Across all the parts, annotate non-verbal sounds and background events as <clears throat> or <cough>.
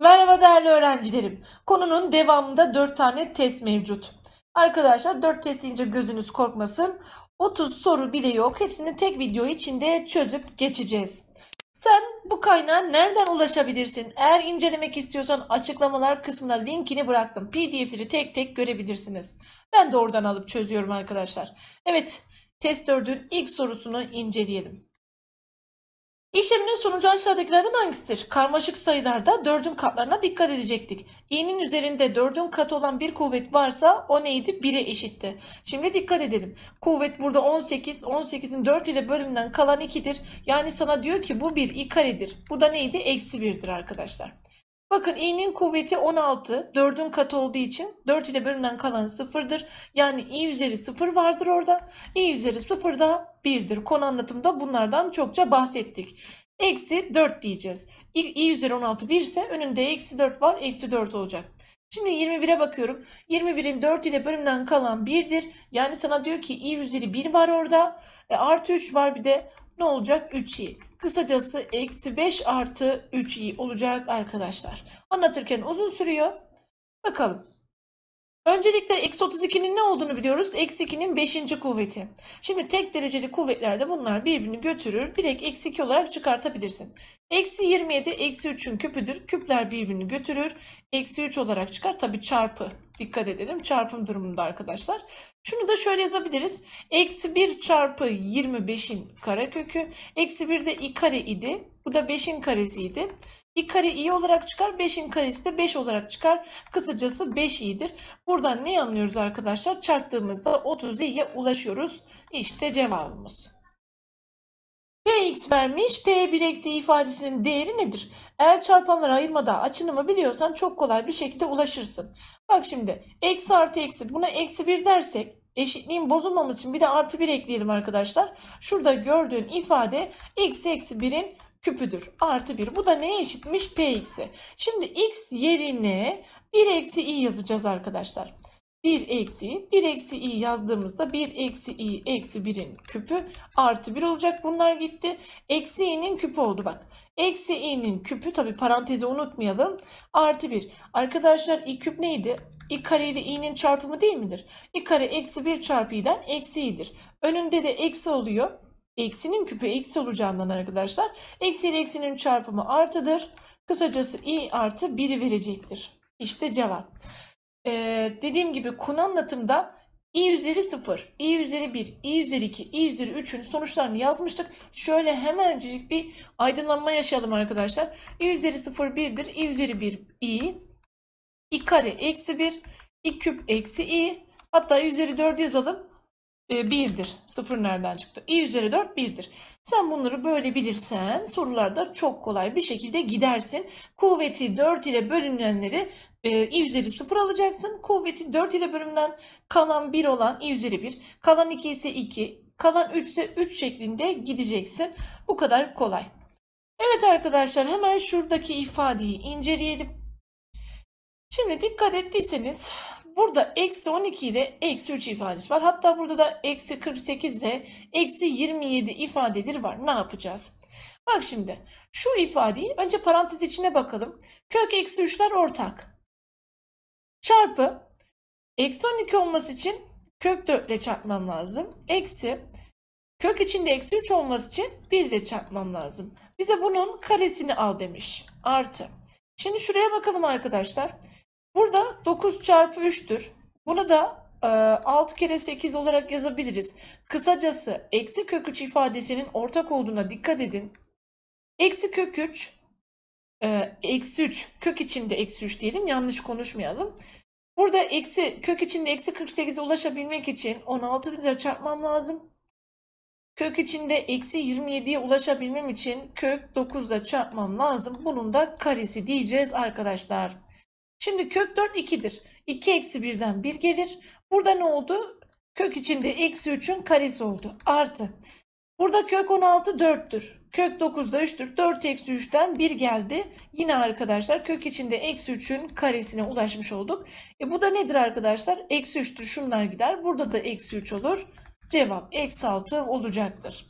Merhaba değerli öğrencilerim. Konunun devamında 4 tane test mevcut. Arkadaşlar 4 test deyince gözünüz korkmasın. 30 soru bile yok. Hepsini tek video içinde çözüp geçeceğiz. Sen bu kaynağa nereden ulaşabilirsin? Eğer incelemek istiyorsan açıklamalar kısmına linkini bıraktım. PDF'leri tek tek görebilirsiniz. Ben de oradan alıp çözüyorum arkadaşlar. Evet, test 4'ün ilk sorusunu inceleyelim. İşleminin sonucu aşağıdakilerden hangisidir? Karmaşık sayılarda dördün katlarına dikkat edecektik. i'nin üzerinde dördün katı olan bir kuvvet varsa o neydi? 1'e eşitti. Şimdi dikkat edelim. Kuvvet burada 18. 18'in 4 ile bölümden kalan 2'dir. Yani sana diyor ki bu 1 i karedir. Bu da neydi? Eksi 1'dir arkadaşlar. Bakın i'nin kuvveti 16. 4'ün katı olduğu için 4 ile bölümden kalan 0'dır. Yani i üzeri 0 vardır orada. i üzeri 0 da 1'dir. Konu anlatımda bunlardan çokça bahsettik. Eksi 4 diyeceğiz. i, i üzeri 16 1 ise önünde eksi 4 var. Eksi 4 olacak. Şimdi 21'e bakıyorum. 21'in 4 ile bölümden kalan 1'dir. Yani sana diyor ki i üzeri 1 var orada. E, artı 3 var bir de ne olacak? 3i. Kısacası eksi 5 artı 3i olacak arkadaşlar. Anlatırken uzun sürüyor. Bakalım. Öncelikle eksi 32'nin ne olduğunu biliyoruz. Eksi 2'nin 5. kuvveti. Şimdi tek dereceli kuvvetlerde bunlar birbirini götürür. Direkt eksi 2 olarak çıkartabilirsin. Eksi 27 eksi 3'ün küpüdür. Küpler birbirini götürür. Eksi 3 olarak çıkar. Tabi çarpı dikkat edelim çarpım durumunda arkadaşlar. Şunu da şöyle yazabiliriz. Eksi 1 çarpı 25'in kökü, Eksi 1 de i kare idi. Bu da 5'in karesiydi. i kare i olarak çıkar. 5'in karesi de 5 olarak çıkar. Kısacası 5 i'dir. Buradan ne anlıyoruz arkadaşlar? Çarptığımızda 30 i'ye ulaşıyoruz. İşte cevabımız. Px vermiş. P1 eksi ifadesinin değeri nedir? Eğer çarpanları ayırmadan açınımı biliyorsan çok kolay bir şekilde ulaşırsın. Bak şimdi eksi artı eksi buna eksi 1 dersek eşitliğin bozulmaması için bir de artı 1 ekleyelim arkadaşlar. Şurada gördüğün ifade x eksi 1'in küpüdür. Artı 1. Bu da neye eşitmiş? Px'e. Şimdi x yerine 1 eksi i yazacağız arkadaşlar. 1 eksi 1 eksi i yazdığımızda 1 eksi i eksi 1'in küpü artı 1 olacak. Bunlar gitti. Eksi i'nin küpü oldu bak. Eksi i'nin küpü tabi parantezi unutmayalım. Artı 1. Arkadaşlar i küp neydi? i kare ile i'nin çarpımı değil midir? i kare eksi 1 çarpı i'den eksi i'dir. Önünde de eksi oluyor. Eksinin küpü eksi olacağından arkadaşlar. Eksi ile eksinin çarpımı artıdır. Kısacası i artı 1'i verecektir. İşte cevap. Ee, dediğim gibi konu anlatımda i üzeri 0, i üzeri 1, i üzeri 2, i üzeri 3'ün sonuçlarını yazmıştık. Şöyle hemencik bir aydınlanma yaşayalım arkadaşlar. i üzeri 0 1'dir. i üzeri 1 i. i kare eksi 1. i küp eksi i. Hatta i üzeri 4 yazalım. 1'dir. Ee, 0 nereden çıktı? i üzeri 4 1'dir. Sen bunları böyle bilirsen sorularda çok kolay bir şekilde gidersin. Kuvveti 4 ile bölünenleri e, i üzeri 0 alacaksın. Kuvveti 4 ile bölümden kalan 1 olan i üzeri 1. Kalan 2 ise 2. Kalan 3 ise 3 şeklinde gideceksin. Bu kadar kolay. Evet arkadaşlar hemen şuradaki ifadeyi inceleyelim. Şimdi dikkat ettiyseniz Burada eksi 12 ile eksi 3 ifadesi var. Hatta burada da eksi 48 ile eksi 27 ifadeleri var. Ne yapacağız? Bak şimdi şu ifadeyi önce parantez içine bakalım. Kök eksi 3'ler ortak. Çarpı eksi 12 olması için kök 4 ile çarpmam lazım. Eksi kök içinde eksi 3 olması için 1 ile çarpmam lazım. Bize bunun karesini al demiş. Artı. Şimdi şuraya bakalım arkadaşlar. Arkadaşlar. Burada 9 çarpı 3'tür. Bunu da 6 e, kere 8 olarak yazabiliriz. Kısacası eksi kök 3 ifadesinin ortak olduğuna dikkat edin. Eksi kök 3, e, eksi 3, kök içinde eksi 3 diyelim yanlış konuşmayalım. Burada eksi kök içinde eksi 48'e ulaşabilmek için 16 ile çarpmam lazım. Kök içinde eksi 27'ye ulaşabilmem için kök 9 ile çarpmam lazım. Bunun da karesi diyeceğiz arkadaşlar. Şimdi kök 4 2'dir. 2 eksi 1'den 1 gelir. Burada ne oldu? Kök içinde eksi 3'ün karesi oldu. Artı. Burada kök 16 4'tür. Kök 9 da 3'tür. 4 eksi 3'ten 1 geldi. Yine arkadaşlar kök içinde eksi 3'ün karesine ulaşmış olduk. E bu da nedir arkadaşlar? Eksi 3'tür. Şunlar gider. Burada da eksi 3 olur. Cevap eksi 6 olacaktır.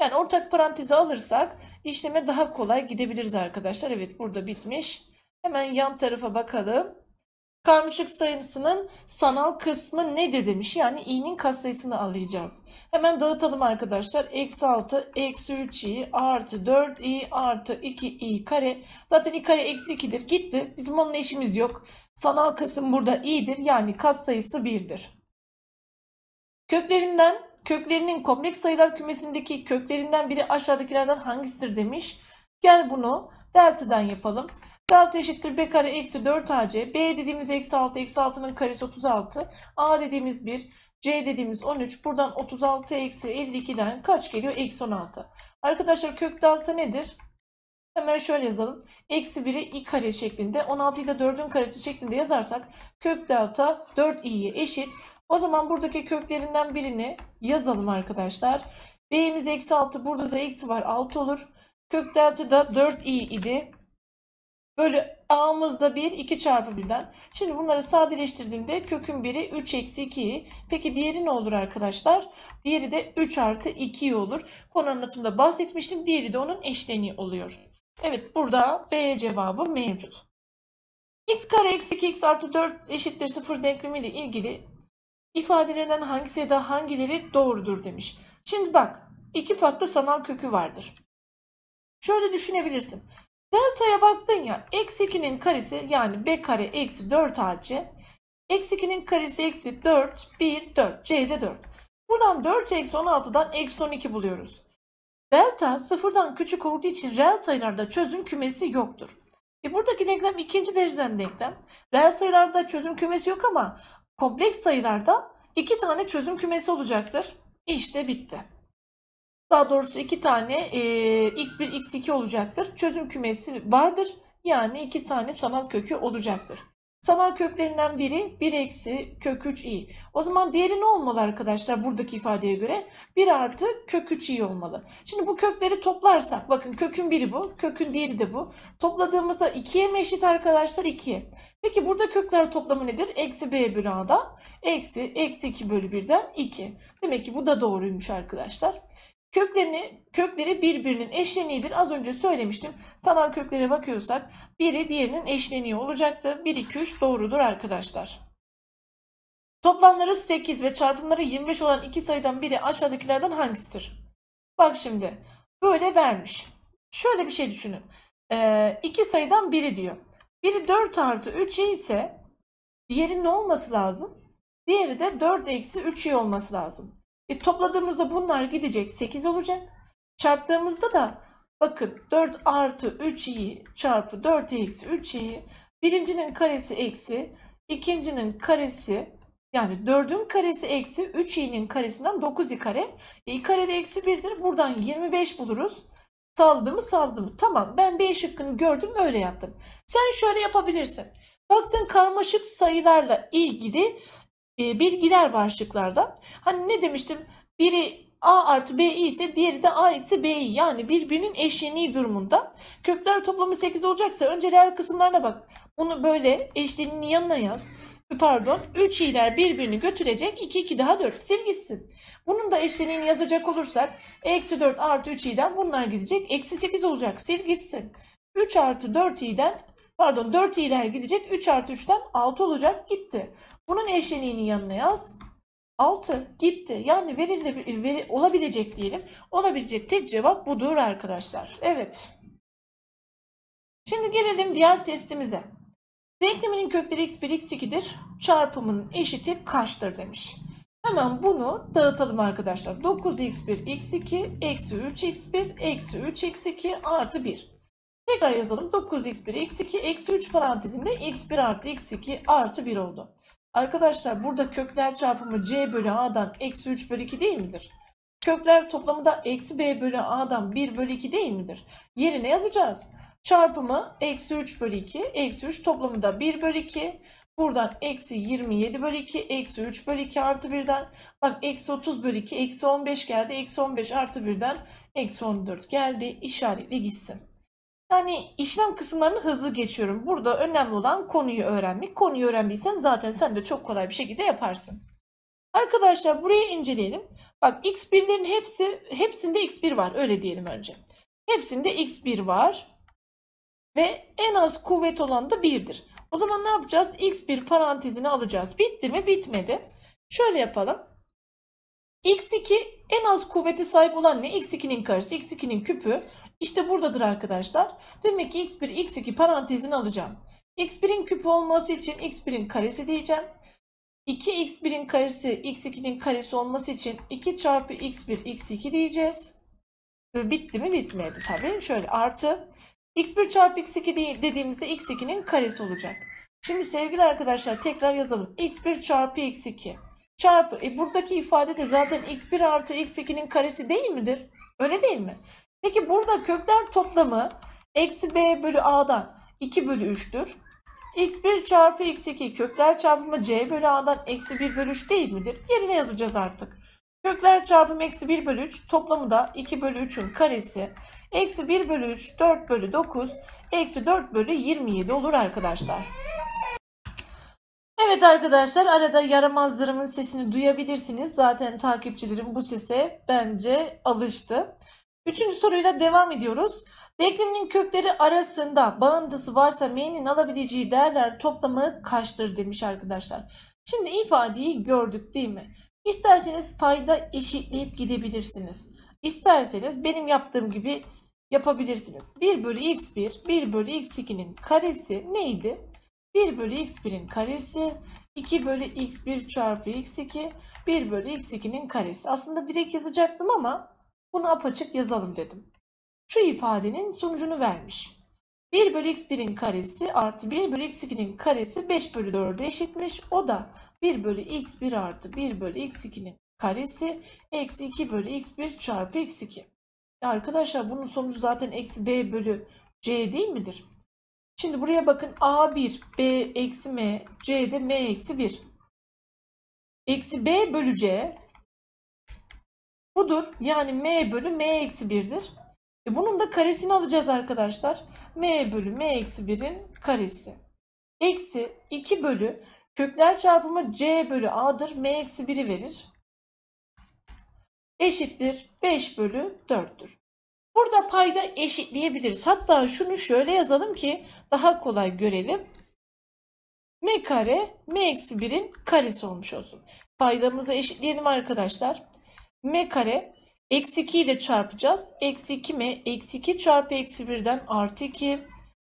Yani ortak parantezi alırsak işleme daha kolay gidebiliriz arkadaşlar. Evet burada bitmiş. Hemen yan tarafa bakalım. Karmaşık sayısının sanal kısmı nedir demiş. Yani i'nin katsayısını alacağız. Hemen dağıtalım arkadaşlar. Eksi 6, eksi 3i, artı 4i, artı 2i kare. Zaten i kare eksi 2'dir. Gitti. Bizim onunla işimiz yok. Sanal kısım burada i'dir. Yani katsayısı 1'dir. Köklerinden, köklerinin kompleks sayılar kümesindeki köklerinden biri aşağıdakilerden hangisidir demiş. Gel bunu delta'dan yapalım. Eksi 6 eşittir b kare eksi 4 ac. B dediğimiz eksi 6. Eksi 6'nın karesi 36. A dediğimiz 1. C dediğimiz 13. Buradan 36 eksi 52'den kaç geliyor? Eksi 16. Arkadaşlar kök delta nedir? Hemen şöyle yazalım. Eksi 1'i i kare şeklinde 16'yı da 4'ün karesi şeklinde yazarsak kök delta 4i'ye eşit. O zaman buradaki köklerinden birini yazalım arkadaşlar. B'miz eksi 6 burada da eksi var 6 olur. Kök delta da 4i idi. Böyle a'mızda 1, 2 çarpı 1'den. Şimdi bunları sadeleştirdiğimde kökün biri 3 eksi 2'yi. Peki diğeri ne olur arkadaşlar? Diğeri de 3 artı 2'yi olur. Konu anlatımda bahsetmiştim. Diğeri de onun eşleniği oluyor. Evet burada B cevabı mevcut. x kare eksi 2x artı 4 eşittir 0 denklemi ile ilgili ifadelerden hangisi ya da hangileri doğrudur demiş. Şimdi bak iki farklı sanal kökü vardır. Şöyle düşünebilirsin. Delta'ya baktın ya eksi 2'nin karesi yani b kare eksi 4 ac. Eksi 2'nin karesi eksi 4 1 4 c'de 4. Buradan 4 eksi 16'dan eksi 12 buluyoruz. Delta sıfırdan küçük olduğu için reel sayılarda çözüm kümesi yoktur. E buradaki denklem ikinci dereceden denklem. Reel sayılarda çözüm kümesi yok ama kompleks sayılarda iki tane çözüm kümesi olacaktır. İşte bitti. Daha doğrusu iki tane e, x1, x2 olacaktır. Çözüm kümesi vardır. Yani iki tane sanal kökü olacaktır. Sanal köklerinden biri 1 eksi kök 3 i. O zaman diğeri ne olmalı arkadaşlar buradaki ifadeye göre? 1 artı kök 3 i olmalı. Şimdi bu kökleri toplarsak bakın kökün biri bu kökün diğeri de bu. Topladığımızda 2'ye mi eşit arkadaşlar 2. Peki burada kökler toplamı nedir? Eksi b bölü a'dan eksi eksi 2 bölü 1'den 2. Demek ki bu da doğruymuş arkadaşlar. Köklerini, kökleri birbirinin eşleniğidir. Az önce söylemiştim. Sanal köklere bakıyorsak biri diğerinin eşleniği olacaktı. 1, 2, 3 doğrudur arkadaşlar. Toplamları 8 ve çarpımları 25 olan iki sayıdan biri aşağıdakilerden hangisidir? Bak şimdi böyle vermiş. Şöyle bir şey düşünün. Ee, iki sayıdan biri diyor. Biri 4 artı 3 ise diğeri ne olması lazım? Diğeri de 4 eksi 3 olması lazım. E, topladığımızda bunlar gidecek 8 olacak. Çarptığımızda da bakın 4 artı 3i çarpı 4 eksi 3i birincinin karesi eksi ikincinin karesi yani 4'ün karesi eksi 3i'nin karesinden 9i kare. E, i kare de eksi 1'dir. Buradan 25 buluruz. Saldı mı saldı mı? Tamam ben B şıkkını gördüm öyle yaptım. Sen şöyle yapabilirsin. Baktın karmaşık sayılarla ilgili e, bilgiler var şıklarda. Hani ne demiştim? Biri A artı BI ise diğeri de A eksi BI yani birbirinin eşleniği durumunda. Kökler toplamı 8 olacaksa önce reel kısımlarına bak. Bunu böyle eşleniğinin yanına yaz. Pardon 3 iler birbirini götürecek 2 2 daha 4 sil gitsin. Bunun da eşleniğini yazacak olursak eksi 4 artı 3 i'den bunlar gidecek. Eksi 8 olacak sil gitsin. 3 artı 4 i'den pardon 4 iler gidecek 3 artı 3'ten 6 olacak gitti. Bunun eşleniğini yanına yaz. 6 gitti. Yani verile, veri, olabilecek diyelim. Olabilecek tek cevap budur arkadaşlar. Evet. Şimdi gelelim diğer testimize. Denkleminin kökleri x1 x2'dir. Çarpımının eşiti kaçtır demiş. Hemen bunu dağıtalım arkadaşlar. 9x1 x2 eksi 3x1 eksi 3x2 artı 1. Tekrar yazalım. 9x1 x2 eksi 3 parantezinde x1 artı x2 artı 1 oldu. Arkadaşlar burada kökler çarpımı c bölü a'dan eksi 3 bölü 2 değil midir? Kökler toplamı da eksi b bölü a'dan 1 bölü 2 değil midir? Yerine yazacağız. Çarpımı eksi 3 bölü 2. Eksi 3 toplamı da 1 bölü 2. Buradan eksi 27 bölü 2. Eksi 3 bölü 2 artı 1'den. Bak eksi 30 bölü 2. Eksi 15 geldi. Eksi 15 artı 1'den. Eksi 14 geldi. İşaretli gitsin. Hani işlem kısımlarını hızlı geçiyorum. Burada önemli olan konuyu öğrenmek. Konuyu öğrendiysen zaten sen de çok kolay bir şekilde yaparsın. Arkadaşlar burayı inceleyelim. Bak x1'lerin hepsi hepsinde x1 var öyle diyelim önce. Hepsinde x1 var ve en az kuvvet olan da 1'dir. O zaman ne yapacağız? x1 parantezini alacağız. Bitti mi? Bitmedi. Şöyle yapalım. X2 en az kuvveti sahip olan ne? X2'nin karesi, X2'nin küpü. İşte buradadır arkadaşlar. Demek ki X1, X2 parantezini alacağım. X1'in küpü olması için X1'in karesi diyeceğim. 2x1'in karesi x2'nin karesi olması için 2 çarpı x1 x2 diyeceğiz. Bitti mi? Bitmedi tabii. Şöyle artı. x1 çarpı x2 değil dediğimizde x2'nin karesi olacak. Şimdi sevgili arkadaşlar tekrar yazalım. x1 çarpı x2 çarpı. E buradaki ifade de zaten x1 artı x2'nin karesi değil midir? Öyle değil mi? Peki burada kökler toplamı eksi b bölü a'dan 2 bölü 3'tür. x1 çarpı x2 kökler çarpımı c bölü a'dan eksi 1 bölü 3 değil midir? Yerine yazacağız artık. Kökler çarpımı eksi 1 bölü 3 toplamı da 2 bölü 3'ün karesi. Eksi 1 bölü 3 4 bölü 9 eksi 4 bölü 27 olur arkadaşlar. Evet arkadaşlar arada yaramazlarımın sesini duyabilirsiniz. Zaten takipçilerim bu sese bence alıştı. Üçüncü soruyla devam ediyoruz. Denkleminin kökleri arasında bağıntısı varsa m'nin alabileceği değerler toplamı kaçtır demiş arkadaşlar. Şimdi ifadeyi gördük değil mi? İsterseniz payda eşitleyip gidebilirsiniz. İsterseniz benim yaptığım gibi yapabilirsiniz. 1 bölü x1, 1 bölü x2'nin karesi neydi? 1 bölü x1'in karesi, 2 bölü x1 çarpı x2, 1 bölü x2'nin karesi. Aslında direkt yazacaktım ama bunu apaçık yazalım dedim. Şu ifadenin sonucunu vermiş. 1 bölü x1'in karesi artı 1 bölü x2'nin karesi 5 bölü 4'e eşitmiş. O da 1 bölü x1 artı 1 bölü x2'nin karesi eksi 2 bölü x1 çarpı x2. Arkadaşlar bunun sonucu zaten eksi b bölü c değil midir? Şimdi buraya bakın A1 B eksi M C'de M eksi 1. Eksi B bölü C budur. Yani M bölü M eksi 1'dir. E bunun da karesini alacağız arkadaşlar. M bölü M eksi 1'in karesi. Eksi 2 bölü kökler çarpımı C bölü A'dır. M eksi 1'i verir. Eşittir 5 bölü 4'tür. Burada payda eşitleyebiliriz. Hatta şunu şöyle yazalım ki daha kolay görelim. m kare m eksi 1'in karesi olmuş olsun. Paydamızı eşitleyelim arkadaşlar. m kare eksi 2 ile çarpacağız. Eksi 2 m eksi 2 çarpı eksi 1'den artı 2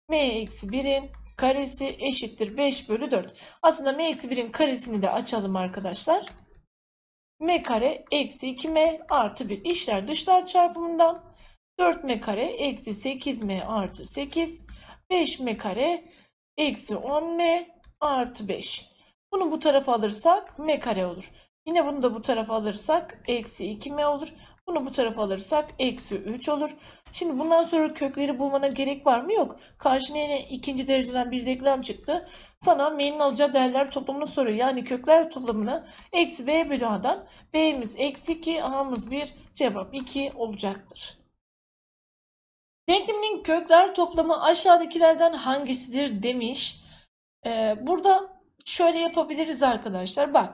m eksi 1'in karesi eşittir 5 bölü 4. Aslında m eksi 1'in karesini de açalım arkadaşlar. m kare eksi 2m artı 1 işler dışlar çarpımından 4m kare eksi 8m artı 8. 5m kare eksi 10m artı 5. Bunu bu tarafa alırsak m kare olur. Yine bunu da bu tarafa alırsak eksi 2m olur. Bunu bu tarafa alırsak eksi 3 olur. Şimdi bundan sonra kökleri bulmana gerek var mı? Yok. Karşına yine ikinci dereceden bir denklem çıktı. Sana m'nin alacağı değerler toplamını soruyor. Yani kökler toplamını eksi b bölü a'dan b'miz eksi 2 a'mız 1 cevap 2 olacaktır. Denklimin kökler toplamı aşağıdakilerden hangisidir demiş. Ee, burada şöyle yapabiliriz arkadaşlar. Bak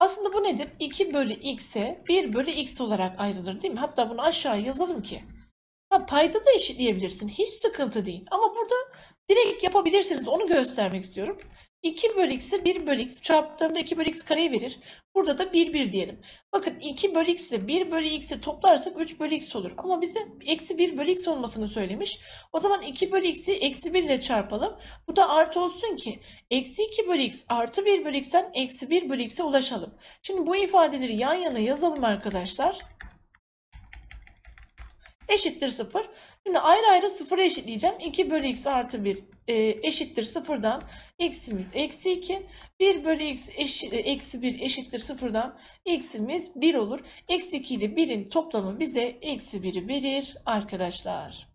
aslında bu nedir? 2 bölü x'e 1 bölü x olarak ayrılır değil mi? Hatta bunu aşağı yazalım ki. Ha, payda da eşitleyebilirsin. Hiç sıkıntı değil. Ama burada direkt yapabilirsiniz. Onu göstermek istiyorum. 2 bölü x'i 1 bölü x çarptığımda 2 bölü x kareyi verir. Burada da 1 1 diyelim. Bakın 2 bölü x ile 1 bölü x'i toplarsak 3 bölü x olur. Ama bize eksi 1 bölü x olmasını söylemiş. O zaman 2 bölü x'i eksi 1 ile çarpalım. Bu da artı olsun ki eksi 2 bölü x artı 1 bölü x'ten eksi 1 bölü x'e ulaşalım. Şimdi bu ifadeleri yan yana yazalım arkadaşlar eşittir 0. Şimdi ayrı ayrı 0'a eşitleyeceğim. 2 bölü x artı 1 e, eşittir 0'dan x'imiz eksi 2. 1 bölü x eşi, e, eksi 1 eşittir 0'dan x'imiz 1 olur. Eksi 2 ile 1'in toplamı bize eksi 1'i verir arkadaşlar.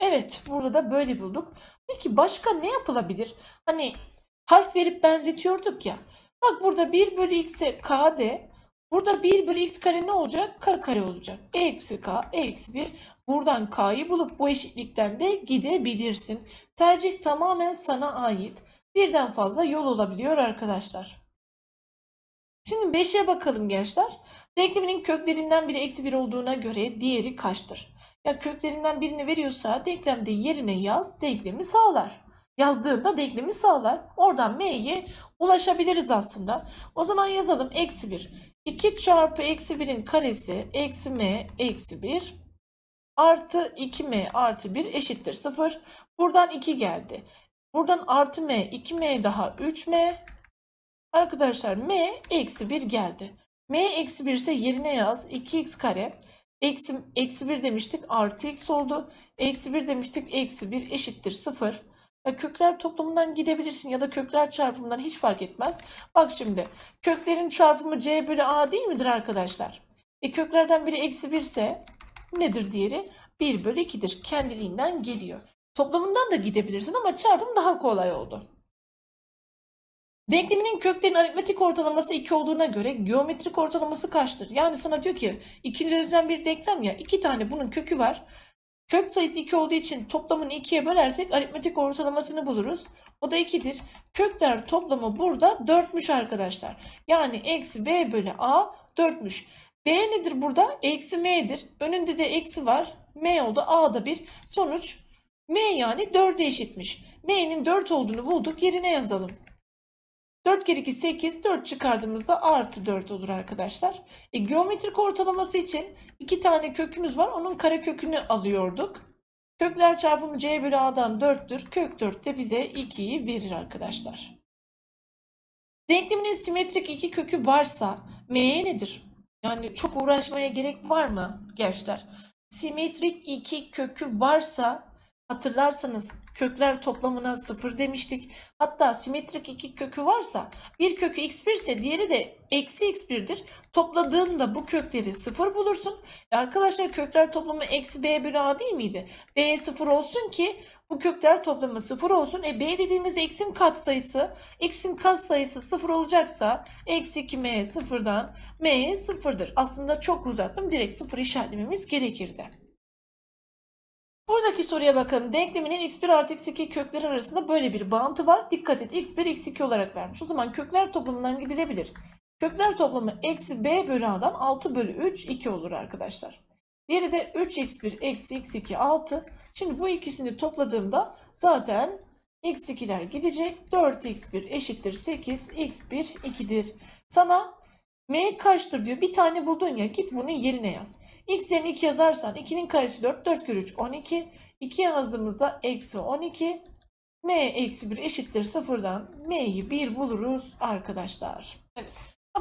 Evet burada da böyle bulduk. Peki başka ne yapılabilir? Hani harf verip benzetiyorduk ya. Bak burada 1 bölü x'e k de Burada 1 bölü x kare ne olacak? k kare olacak. e eksi k, e eksi 1. Buradan k'yı bulup bu eşitlikten de gidebilirsin. Tercih tamamen sana ait. Birden fazla yol olabiliyor arkadaşlar. Şimdi 5'e bakalım gençler. Denkleminin köklerinden biri eksi 1 olduğuna göre diğeri kaçtır? Ya köklerinden birini veriyorsa denklemde yerine yaz, denklemi sağlar. Yazdığında denklemi sağlar. Oradan m'ye ulaşabiliriz aslında. O zaman yazalım eksi 1 2 çarpı eksi 1'in karesi eksi m eksi 1 artı 2m artı 1 eşittir 0. Buradan 2 geldi. Buradan artı m 2m daha 3m. Arkadaşlar m eksi 1 geldi. m eksi 1 ise yerine yaz 2x kare. Eksi, eksi 1 demiştik artı x oldu. Eksi 1 demiştik eksi 1 eşittir 0. Ya kökler toplamından gidebilirsin ya da kökler çarpımından hiç fark etmez. Bak şimdi köklerin çarpımı c bölü a değil midir arkadaşlar? E köklerden biri eksi 1 ise nedir diğeri? 1 bölü 2'dir. Kendiliğinden geliyor. Toplamından da gidebilirsin ama çarpım daha kolay oldu. Denkleminin köklerin aritmetik ortalaması 2 olduğuna göre geometrik ortalaması kaçtır? Yani sana diyor ki ikinci dereceden bir denklem ya iki tane bunun kökü var. Kök sayısı 2 olduğu için toplamını 2'ye bölersek aritmetik ortalamasını buluruz. O da 2'dir. Kökler toplamı burada 4'müş arkadaşlar. Yani eksi b bölü a 4'müş. B nedir burada? Eksi m'dir. Önünde de eksi var. M oldu. A da 1. Sonuç M yani 4'e eşitmiş. M'nin 4 olduğunu bulduk. Yerine yazalım. 4 kere 2 8, 4 çıkardığımızda artı 4 olur arkadaşlar. E, geometrik ortalaması için 2 tane kökümüz var. Onun kare kökünü alıyorduk. Kökler çarpımı c bölü a'dan 4'tür. Kök 4 de bize 2'yi verir arkadaşlar. Denkleminin simetrik iki kökü varsa m'ye nedir? Yani çok uğraşmaya gerek var mı gençler? Simetrik iki kökü varsa Hatırlarsanız kökler toplamına sıfır demiştik. Hatta simetrik iki kökü varsa bir kökü x1 ise diğeri de eksi x1'dir. Topladığında bu kökleri sıfır bulursun. E arkadaşlar kökler toplamı eksi b bölü a değil miydi? b sıfır olsun ki bu kökler toplamı sıfır olsun. E b dediğimiz x'in katsayısı. x'in katsayısı sıfır olacaksa eksi 2m sıfırdan m sıfırdır. Aslında çok uzattım. Direkt sıfır işaretlememiz gerekirdi. Buradaki soruya bakalım. Denkleminin x1 artı x2 kökleri arasında böyle bir bağıntı var. Dikkat et x1 x2 olarak vermiş. O zaman kökler toplamından gidilebilir. Kökler toplamı eksi b bölü a'dan 6 bölü 3 2 olur arkadaşlar. Diğeri de 3x1 eksi x2 6. Şimdi bu ikisini topladığımda zaten x2'ler gidecek. 4x1 eşittir 8 x1 2'dir. Sana M kaçtır diyor. Bir tane buldun ya git bunu yerine yaz. X yerine 2 yazarsan 2'nin karesi 4. 4 kere 3 12. 2 yazdığımızda eksi 12. M eksi 1 eşittir 0'dan M'yi 1 buluruz arkadaşlar. Evet.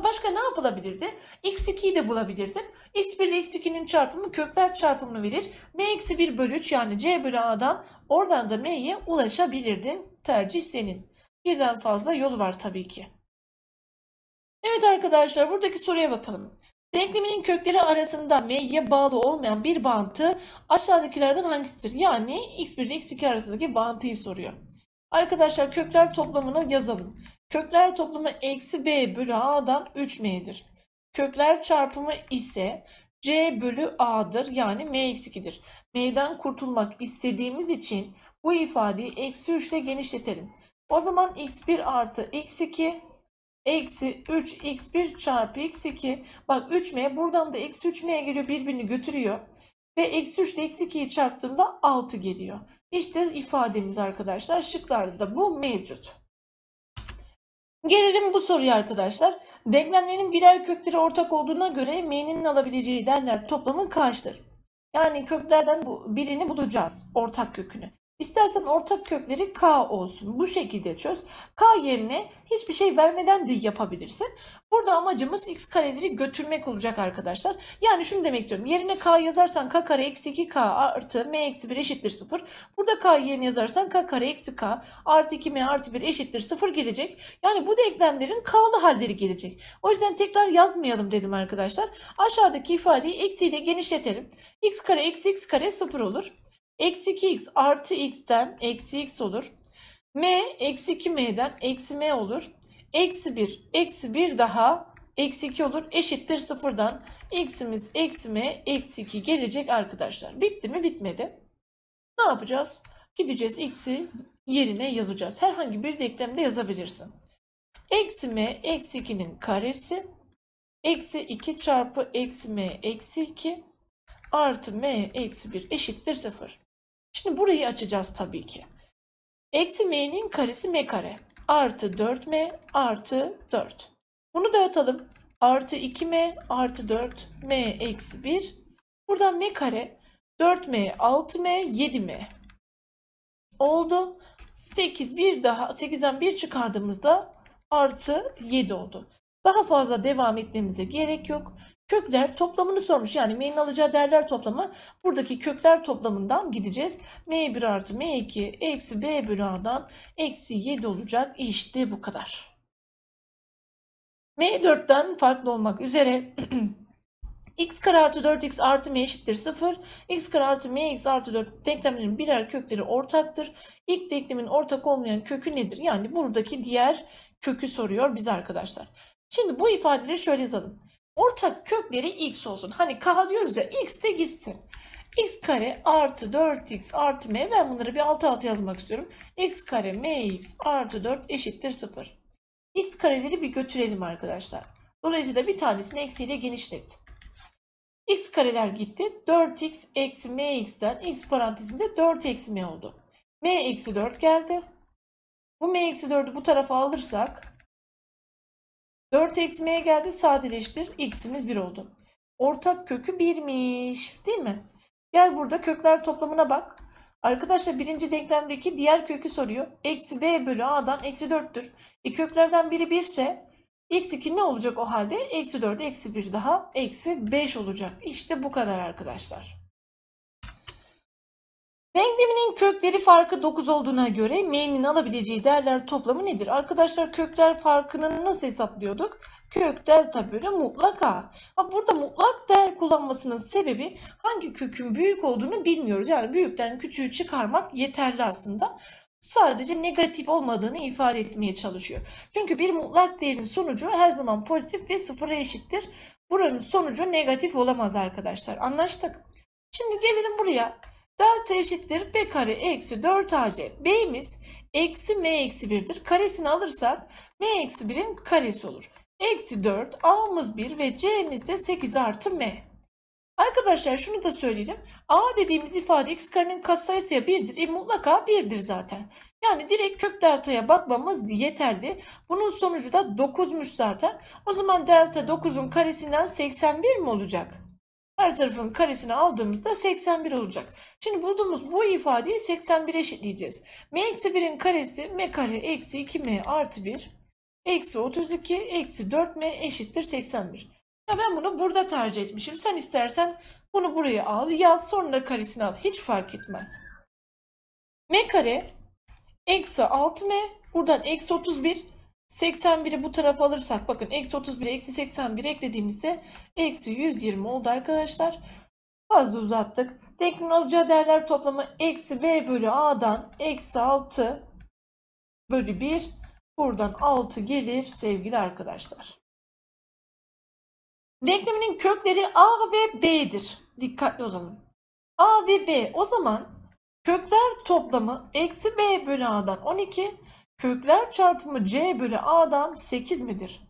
Başka ne yapılabilirdi? X2'yi de bulabilirdin. X1 ile X2'nin çarpımı kökler çarpımını verir. M-1 eksi bölü 3 yani C bölü A'dan oradan da M'ye ulaşabilirdin. Tercih senin. Birden fazla yolu var tabii ki. Evet arkadaşlar buradaki soruya bakalım. Denkleminin kökleri arasında m'ye bağlı olmayan bir bağıntı aşağıdakilerden hangisidir? Yani x1 ile x2 arasındaki bağıntıyı soruyor. Arkadaşlar kökler toplamını yazalım. Kökler toplamı eksi b bölü a'dan 3m'dir. Kökler çarpımı ise c bölü a'dır yani m eksi 2'dir. m'den kurtulmak istediğimiz için bu ifadeyi eksi 3 ile genişletelim. O zaman x1 artı x2 Eksi 3x1 çarpı x2. Bak 3m buradan da eksi 3m geliyor birbirini götürüyor. Ve eksi 3 ile eksi 2'yi çarptığımda 6 geliyor. İşte ifademiz arkadaşlar şıklarda bu mevcut. Gelelim bu soruya arkadaşlar. Denklemlerin birer kökleri ortak olduğuna göre m'nin alabileceği değerler toplamı kaçtır? Yani köklerden bu birini bulacağız. Ortak kökünü. İstersen ortak kökleri K olsun. Bu şekilde çöz. K yerine hiçbir şey vermeden de yapabilirsin. Burada amacımız x kareleri götürmek olacak arkadaşlar. Yani şunu demek istiyorum. Yerine K yazarsan K kare eksi 2K artı M eksi 1 eşittir 0. Burada K yerine yazarsan K kare eksi K artı 2M artı 1 eşittir 0 gelecek. Yani bu denklemlerin K'lı halleri gelecek. O yüzden tekrar yazmayalım dedim arkadaşlar. Aşağıdaki ifadeyi eksiyle genişletelim. x kare eksi x kare 0 olur. Eksi 2x artı x'ten eksi x olur. m eksi 2m'den eksi m olur. Eksi 1 eksi 1 daha eksi 2 olur. Eşittir sıfırdan. X'imiz eksi m eksi 2 gelecek arkadaşlar. Bitti mi bitmedi. Ne yapacağız? Gideceğiz x'i yerine yazacağız. Herhangi bir denklemde yazabilirsin. Eksi m eksi 2'nin karesi. Eksi 2 çarpı eksi m eksi 2 artı m eksi 1 eşittir 0. Şimdi burayı açacağız tabii ki. Eksi m'nin karesi m kare. Artı 4m artı 4. Bunu dağıtalım. Artı 2m artı 4 m eksi 1. Buradan m kare 4m 6m 7m oldu. 8 bir daha 8'den 1 çıkardığımızda artı 7 oldu. Daha fazla devam etmemize gerek yok. Kökler toplamını sormuş. Yani m'nin alacağı değerler toplamı. Buradaki kökler toplamından gideceğiz. m1 artı m2 eksi b bölü a'dan eksi 7 olacak. İşte bu kadar. m4'ten farklı olmak üzere <clears throat> x kare artı 4x artı m eşittir 0. x kare artı m x artı 4 denklemlerin birer kökleri ortaktır. İlk denklemin ortak olmayan kökü nedir? Yani buradaki diğer kökü soruyor bize arkadaşlar. Şimdi bu ifadeleri şöyle yazalım. Ortak kökleri x olsun. Hani k diyoruz ya x de gitsin. x kare artı 4x artı m. Ben bunları bir alt alta yazmak istiyorum. x kare mx artı 4 eşittir 0. x kareleri bir götürelim arkadaşlar. Dolayısıyla bir tanesini eksiyle genişlet. x kareler gitti. 4x eksi mx'den x parantezinde 4 eksi m oldu. m eksi 4 geldi. Bu m eksi 4'ü bu tarafa alırsak 4 eksi m'ye geldi sadeleştir. X'imiz 1 oldu. Ortak kökü 1'miş. Değil mi? Gel burada kökler toplamına bak. Arkadaşlar birinci denklemdeki diğer kökü soruyor. Eksi b bölü a'dan eksi 4'tür. E köklerden biri 1 ise eksi 2 ne olacak o halde? Eksi 4, eksi 1 daha, eksi 5 olacak. İşte bu kadar arkadaşlar. Denkleminin kökleri farkı 9 olduğuna göre m'nin alabileceği değerler toplamı nedir? Arkadaşlar kökler farkını nasıl hesaplıyorduk? Kök delta bölü mutlak a. Ama burada mutlak değer kullanmasının sebebi hangi kökün büyük olduğunu bilmiyoruz. Yani büyükten küçüğü çıkarmak yeterli aslında. Sadece negatif olmadığını ifade etmeye çalışıyor. Çünkü bir mutlak değerin sonucu her zaman pozitif ve sıfıra eşittir. Buranın sonucu negatif olamaz arkadaşlar. Anlaştık. Şimdi gelelim buraya. Delta eşittir b kare eksi 4ac. B'miz eksi m eksi 1'dir. Karesini alırsak m eksi 1'in karesi olur. Eksi 4, a'mız 1 ve c'miz de 8 artı m. Arkadaşlar şunu da söyleyelim. A dediğimiz ifade x karenin katsayısı ya 1'dir. E, mutlaka 1'dir zaten. Yani direkt kök delta'ya bakmamız yeterli. Bunun sonucu da 9'muş zaten. O zaman delta 9'un karesinden 81 mi olacak? Her tarafın karesini aldığımızda 81 olacak. Şimdi bulduğumuz bu ifadeyi 81'e eşitleyeceğiz. m eksi 1'in karesi m kare eksi 2m artı 1 eksi 32 eksi 4m eşittir 81. Ya ben bunu burada tercih etmişim. Sen istersen bunu buraya al yaz sonra da karesini al. Hiç fark etmez. m kare eksi 6m buradan eksi 31 81'i bu tarafa alırsak bakın eksi 31 eksi 81 eklediğimizde eksi 120 oldu arkadaşlar. Fazla uzattık. Denkliğin alacağı değerler toplamı eksi b bölü a'dan eksi 6 bölü 1 buradan 6 gelir sevgili arkadaşlar. Denkleminin kökleri a ve b'dir. Dikkatli olalım. a ve b o zaman kökler toplamı eksi b bölü a'dan 12 Kökler çarpımı C bölü A'dan 8 midir?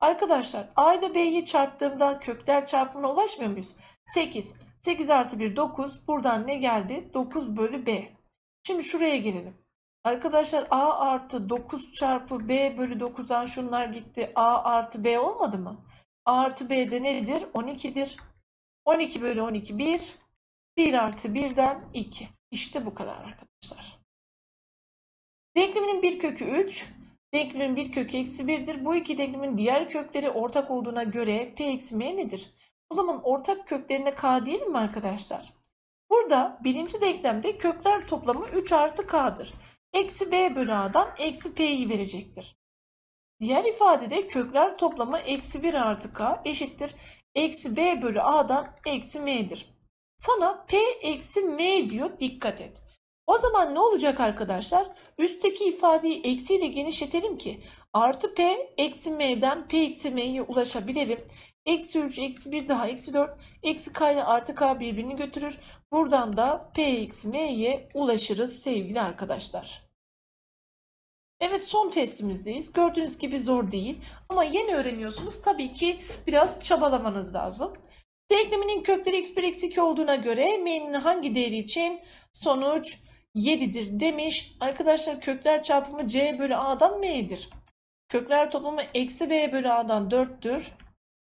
Arkadaşlar A ile B'yi çarptığımda kökler çarpımına ulaşmıyor muyuz? 8. 8 artı 1 9. Buradan ne geldi? 9 bölü B. Şimdi şuraya gelelim. Arkadaşlar A artı 9 çarpı B bölü 9'dan şunlar gitti. A artı B olmadı mı? A artı B de nedir? 12'dir. 12 bölü 12 1. 1 artı 1'den 2. İşte bu kadar arkadaşlar. Denklemin bir kökü 3, denklemin bir kökü eksi 1'dir. Bu iki denklemin diğer kökleri ortak olduğuna göre p eksi m nedir? O zaman ortak köklerine k diyelim mi arkadaşlar? Burada birinci denklemde kökler toplamı 3 artı k'dır. Eksi b bölü a'dan eksi p'yi verecektir. Diğer ifadede kökler toplamı eksi 1 artı k eşittir. Eksi b bölü a'dan eksi m'dir. Sana p eksi m diyor dikkat et. O zaman ne olacak arkadaşlar? Üstteki ifadeyi eksiyle genişletelim ki artı p eksi m'den p eksi m'ye ulaşabilelim. Eksi 3 eksi 1 daha eksi 4 eksi k ile artı k birbirini götürür. Buradan da p eksi m'ye ulaşırız sevgili arkadaşlar. Evet son testimizdeyiz. Gördüğünüz gibi zor değil ama yeni öğreniyorsunuz. Tabii ki biraz çabalamanız lazım. Denkleminin kökleri x1 x2 olduğuna göre m'nin hangi değeri için sonuç 7'dir demiş. Arkadaşlar kökler çarpımı C bölü A'dan M'dir. Kökler toplamı eksi B bölü A'dan 4'tür.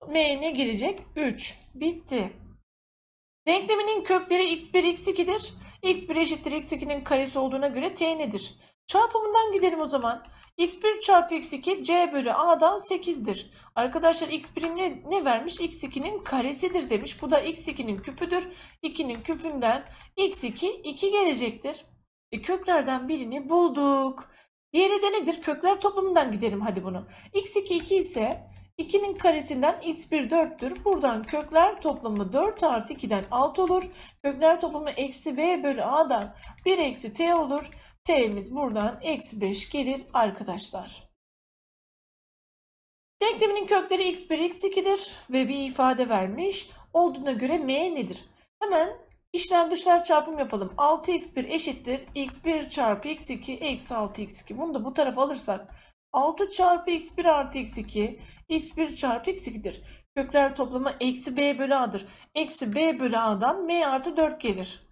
M ne gelecek? 3. Bitti. Denkleminin kökleri x1, x2'dir. x1 eşittir x2'nin karesi olduğuna göre t nedir? Çarpımından gidelim o zaman. x1 çarpı x2 c bölü a'dan 8'dir. Arkadaşlar x1'in ne, ne vermiş? x2'nin karesidir demiş. Bu da x2'nin küpüdür. 2'nin küpünden x2 2 gelecektir. E, köklerden birini bulduk. Diğeri de nedir? Kökler toplamından gidelim hadi bunu. x2 2 ise 2'nin karesinden x1 4'tür. Buradan kökler toplamı 4 artı 2'den 6 olur. Kökler toplamı eksi b bölü a'dan 1 eksi t olur. t'miz buradan eksi 5 gelir arkadaşlar. Denkleminin kökleri x1 x2'dir ve bir ifade vermiş. Olduğuna göre m nedir? Hemen İşlem dışlar çarpım yapalım. 6x1 eşittir. x1 çarpı x2 eksi 6x2. Bunu da bu tarafa alırsak 6 çarpı x1 artı x2 x1 çarpı x2'dir. Kökler toplamı eksi b bölü a'dır. Eksi b bölü a'dan m artı 4 gelir.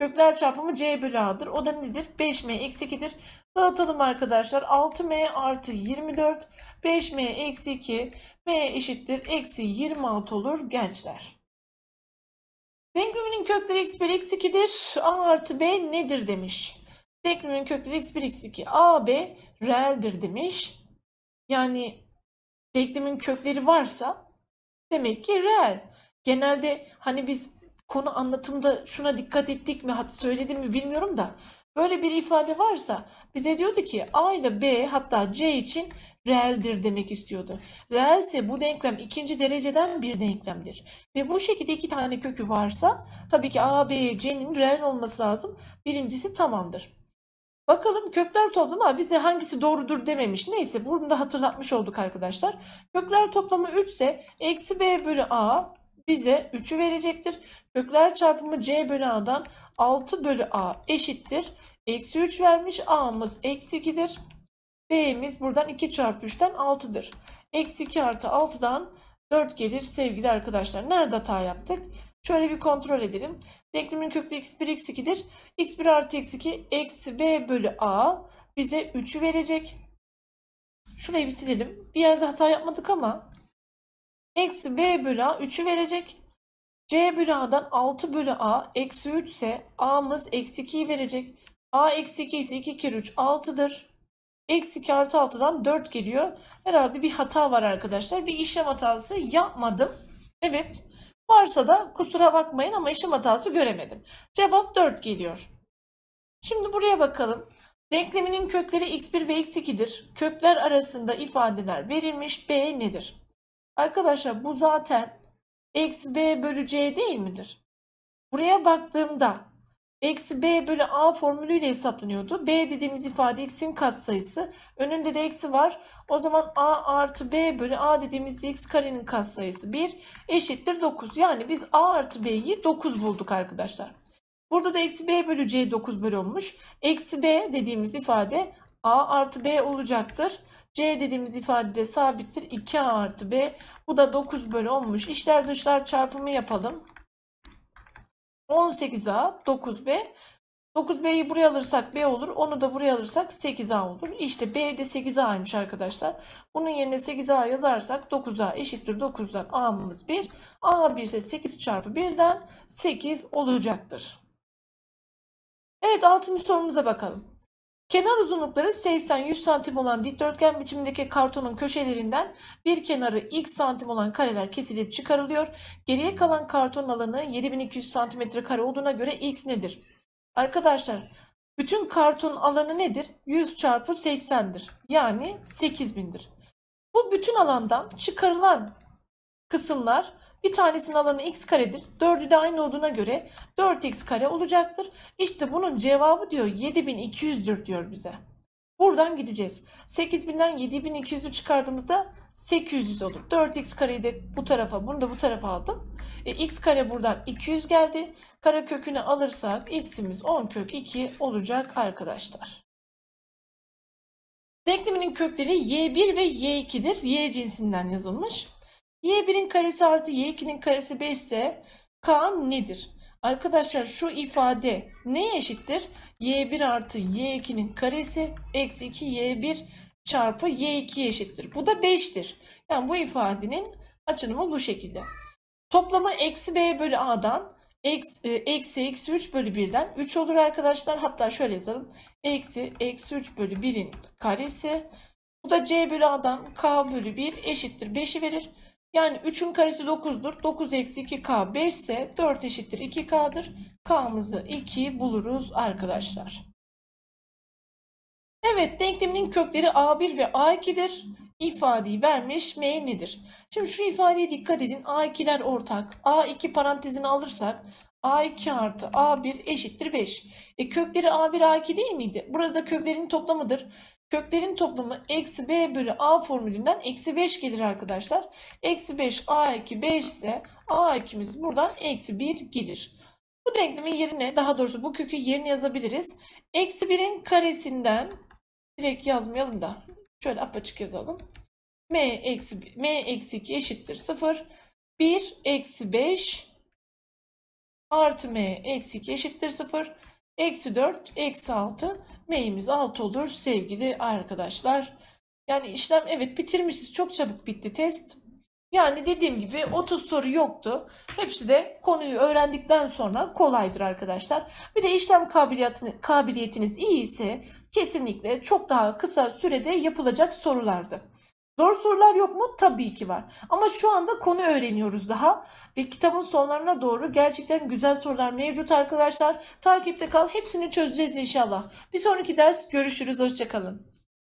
Kökler çarpımı c bölü a'dır. O da nedir? 5m eksi 2'dir. Dağıtalım arkadaşlar. 6m artı 24 5m eksi 2 m eşittir. Eksi 26 olur gençler. Denklemin kökleri x1 x2'dir. A artı B nedir demiş. Denklemin kökleri x1 x2 A B reeldir demiş. Yani denklemin kökleri varsa demek ki reel. Genelde hani biz konu anlatımda şuna dikkat ettik mi, hat söyledim mi bilmiyorum da böyle bir ifade varsa bize diyordu ki A ile B hatta C için reeldir demek istiyordu. Reelse bu denklem ikinci dereceden bir denklemdir. Ve bu şekilde iki tane kökü varsa tabii ki A, B, C'nin reel olması lazım. Birincisi tamamdır. Bakalım kökler toplamı bize hangisi doğrudur dememiş. Neyse bunu da hatırlatmış olduk arkadaşlar. Kökler toplamı 3 ise eksi B bölü A bize 3'ü verecektir. Kökler çarpımı C bölü A'dan 6 bölü A eşittir. Eksi 3 vermiş A'mız eksi 2'dir. B'miz buradan 2 çarpı 3'ten 6'dır. Eksi 2 artı 6'dan 4 gelir sevgili arkadaşlar. Nerede hata yaptık? Şöyle bir kontrol edelim. Denklemin köklü x1 x2'dir. x1 artı x2 eksi b bölü a bize 3'ü verecek. Şurayı bir silelim. Bir yerde hata yapmadık ama eksi b bölü a 3'ü verecek. c bölü a'dan 6 bölü a eksi 3 ise a'mız eksi 2'yi verecek. a eksi 2 ise 2 kere 3 6'dır. Eksi 2 artı 6'dan 4 geliyor. Herhalde bir hata var arkadaşlar. Bir işlem hatası yapmadım. Evet. Varsa da kusura bakmayın ama işlem hatası göremedim. Cevap 4 geliyor. Şimdi buraya bakalım. Denkleminin kökleri x1 ve x2'dir. Kökler arasında ifadeler verilmiş. B nedir? Arkadaşlar bu zaten eksi b bölü c değil midir? Buraya baktığımda Eksi b bölü a formülüyle hesaplanıyordu. b dediğimiz ifade x'in katsayısı. Önünde de eksi var. O zaman a artı b bölü a dediğimiz x karenin katsayısı 1 eşittir 9. Yani biz a artı b'yi 9 bulduk arkadaşlar. Burada da eksi b bölü c 9 bölü olmuş. Eksi b dediğimiz ifade a artı b olacaktır. c dediğimiz ifade de sabittir. 2a artı b. Bu da 9 bölü olmuş. İşler dışlar çarpımı yapalım. 18A 9B 9B'yi buraya alırsak B olur. Onu da buraya alırsak 8A olur. İşte B de 8A'ymış arkadaşlar. Bunun yerine 8A yazarsak 9A eşittir 9'dan A'mız 1. A 1 ise 8 çarpı 1'den 8 olacaktır. Evet 6. sorumuza bakalım. Kenar uzunlukları 80-100 santim olan dikdörtgen biçimindeki kartonun köşelerinden bir kenarı x santim olan kareler kesilip çıkarılıyor. Geriye kalan karton alanı 7200 santimetre kare olduğuna göre x nedir? Arkadaşlar bütün karton alanı nedir? 100 çarpı 80'dir. Yani 8000'dir. Bu bütün alandan çıkarılan kısımlar bir tanesinin alanı x karedir. 4'ü de aynı olduğuna göre 4x kare olacaktır. İşte bunun cevabı diyor 7200'dür diyor bize. Buradan gideceğiz. 8000'den 7200'ü çıkardığımızda 800 olur. 4x kareyi de bu tarafa, bunu da bu tarafa aldım. E, x kare buradan 200 geldi. Kara kökünü alırsak x'imiz 10 kök 2 olacak arkadaşlar. Denkleminin kökleri y1 ve y2'dir. Y cinsinden yazılmış. Y1'in karesi artı Y2'nin karesi 5 ise K nedir? Arkadaşlar şu ifade neye eşittir? Y1 artı Y2'nin karesi eksi 2 Y1 çarpı Y2 eşittir. Bu da 5'tir. Yani bu ifadenin açılımı bu şekilde. Toplama eksi B bölü A'dan eksi, e, eksi eksi 3 bölü 1'den 3 olur arkadaşlar. Hatta şöyle yazalım. Eksi eksi 3 bölü 1'in karesi. Bu da C bölü A'dan K bölü 1 eşittir 5'i verir. Yani 3'ün karesi 9'dur. 9 eksi 2k 5 ise 4 eşittir 2k'dır. K'mızı 2 buluruz arkadaşlar. Evet denkleminin kökleri A1 ve A2'dir. İfadeyi vermiş M nedir? Şimdi şu ifadeye dikkat edin. A2'ler ortak. A2 parantezini alırsak A2 artı A1 eşittir 5. E kökleri A1 A2 değil miydi? Burada köklerin toplamıdır. Köklerin toplamı eksi b bölü a formülünden eksi 5 gelir arkadaşlar. Eksi 5 a 2 5 ise a ekimiz buradan eksi 1 gelir. Bu denklemin yerine daha doğrusu bu kökü yerine yazabiliriz. Eksi 1'in karesinden direkt yazmayalım da şöyle apaçık yazalım. m eksi, m eksi 2 eşittir 0. 1 eksi 5 artı m eksi 2 eşittir 0. Eksi 4, eksi 6. M'imiz 6 olur sevgili arkadaşlar. Yani işlem evet bitirmişiz. Çok çabuk bitti test. Yani dediğim gibi 30 soru yoktu. Hepsi de konuyu öğrendikten sonra kolaydır arkadaşlar. Bir de işlem kabiliyetini, kabiliyetiniz iyi ise kesinlikle çok daha kısa sürede yapılacak sorulardı. Zor sorular yok mu? Tabii ki var. Ama şu anda konu öğreniyoruz daha. Ve kitabın sonlarına doğru gerçekten güzel sorular mevcut arkadaşlar. Takipte kal. Hepsini çözeceğiz inşallah. Bir sonraki ders görüşürüz. Hoşçakalın.